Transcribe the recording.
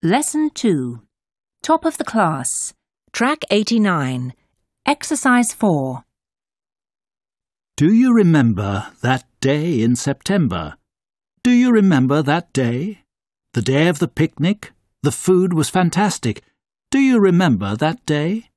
Lesson 2. Top of the class. Track 89. Exercise 4. Do you remember that day in September? Do you remember that day? The day of the picnic? The food was fantastic. Do you remember that day?